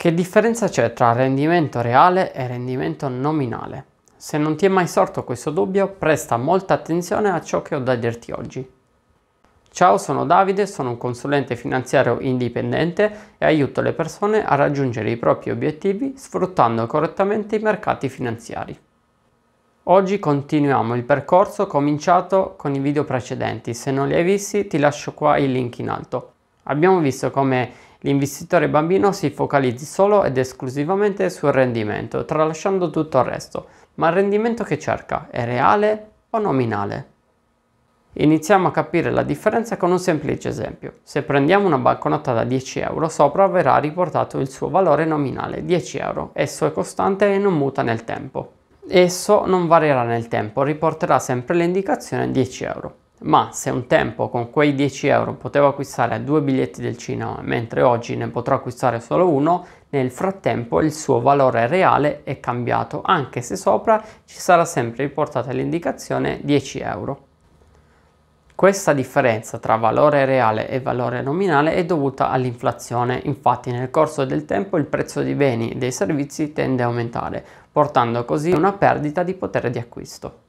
Che differenza c'è tra rendimento reale e rendimento nominale? Se non ti è mai sorto questo dubbio, presta molta attenzione a ciò che ho da dirti oggi. Ciao, sono Davide, sono un consulente finanziario indipendente e aiuto le persone a raggiungere i propri obiettivi sfruttando correttamente i mercati finanziari. Oggi continuiamo il percorso cominciato con i video precedenti, se non li hai visti ti lascio qua il link in alto. Abbiamo visto come l'investitore bambino si focalizzi solo ed esclusivamente sul rendimento, tralasciando tutto il resto. Ma il rendimento che cerca è reale o nominale? Iniziamo a capire la differenza con un semplice esempio. Se prendiamo una banconota da 10 euro, sopra verrà riportato il suo valore nominale, 10 euro. Esso è costante e non muta nel tempo. Esso non varierà nel tempo, riporterà sempre l'indicazione 10 euro ma se un tempo con quei 10 euro potevo acquistare due biglietti del cinema, mentre oggi ne potrò acquistare solo uno, nel frattempo il suo valore reale è cambiato, anche se sopra ci sarà sempre riportata l'indicazione 10 euro. Questa differenza tra valore reale e valore nominale è dovuta all'inflazione, infatti nel corso del tempo il prezzo dei beni e dei servizi tende a aumentare, portando così a una perdita di potere di acquisto.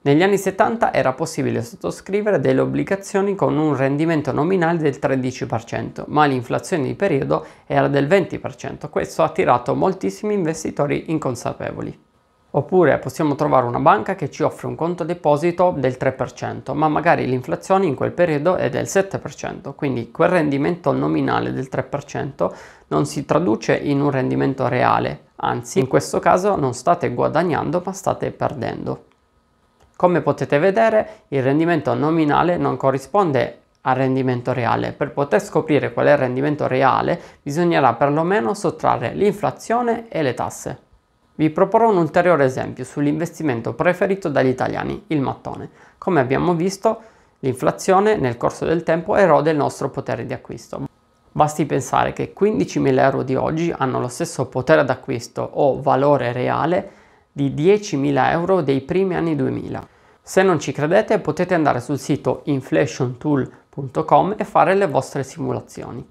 Negli anni 70 era possibile sottoscrivere delle obbligazioni con un rendimento nominale del 13%, ma l'inflazione di periodo era del 20%, questo ha attirato moltissimi investitori inconsapevoli. Oppure possiamo trovare una banca che ci offre un conto deposito del 3%, ma magari l'inflazione in quel periodo è del 7%, quindi quel rendimento nominale del 3% non si traduce in un rendimento reale, anzi in questo caso non state guadagnando ma state perdendo. Come potete vedere il rendimento nominale non corrisponde al rendimento reale. Per poter scoprire qual è il rendimento reale bisognerà perlomeno sottrarre l'inflazione e le tasse. Vi proporrò un ulteriore esempio sull'investimento preferito dagli italiani, il mattone. Come abbiamo visto, l'inflazione nel corso del tempo erode il nostro potere di acquisto. Basti pensare che 15.000 euro di oggi hanno lo stesso potere d'acquisto o valore reale di 10.000 euro dei primi anni 2000. Se non ci credete potete andare sul sito inflationtool.com e fare le vostre simulazioni.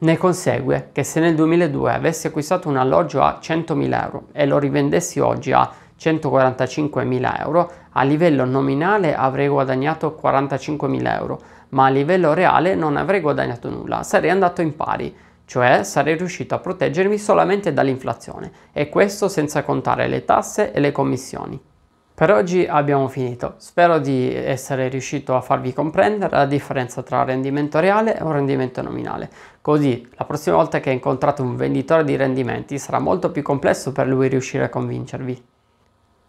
Ne consegue che se nel 2002 avessi acquistato un alloggio a 100.000 euro e lo rivendessi oggi a 145.000 euro, a livello nominale avrei guadagnato 45.000 euro, ma a livello reale non avrei guadagnato nulla, sarei andato in pari cioè sarei riuscito a proteggermi solamente dall'inflazione e questo senza contare le tasse e le commissioni. Per oggi abbiamo finito, spero di essere riuscito a farvi comprendere la differenza tra rendimento reale e un rendimento nominale, così la prossima volta che incontrate un venditore di rendimenti sarà molto più complesso per lui riuscire a convincervi.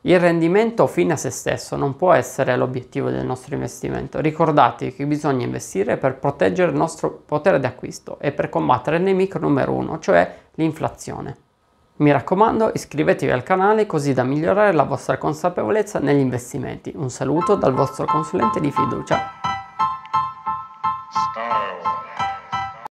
Il rendimento fine a se stesso non può essere l'obiettivo del nostro investimento. Ricordate che bisogna investire per proteggere il nostro potere d'acquisto e per combattere il nemico numero uno, cioè l'inflazione. Mi raccomando, iscrivetevi al canale così da migliorare la vostra consapevolezza negli investimenti. Un saluto dal vostro consulente di fiducia,